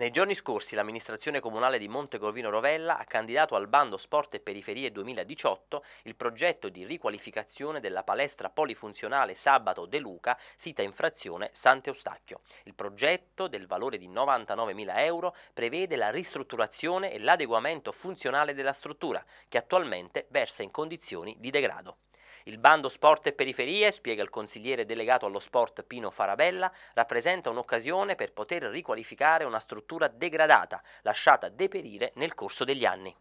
Nei giorni scorsi l'amministrazione comunale di Montecorvino Rovella ha candidato al bando Sport e Periferie 2018 il progetto di riqualificazione della palestra polifunzionale Sabato De Luca, sita in frazione Sant'Eustachio. Il progetto, del valore di 99.000 euro, prevede la ristrutturazione e l'adeguamento funzionale della struttura, che attualmente versa in condizioni di degrado. Il bando Sport e Periferie, spiega il consigliere delegato allo sport Pino Farabella, rappresenta un'occasione per poter riqualificare una struttura degradata, lasciata deperire nel corso degli anni.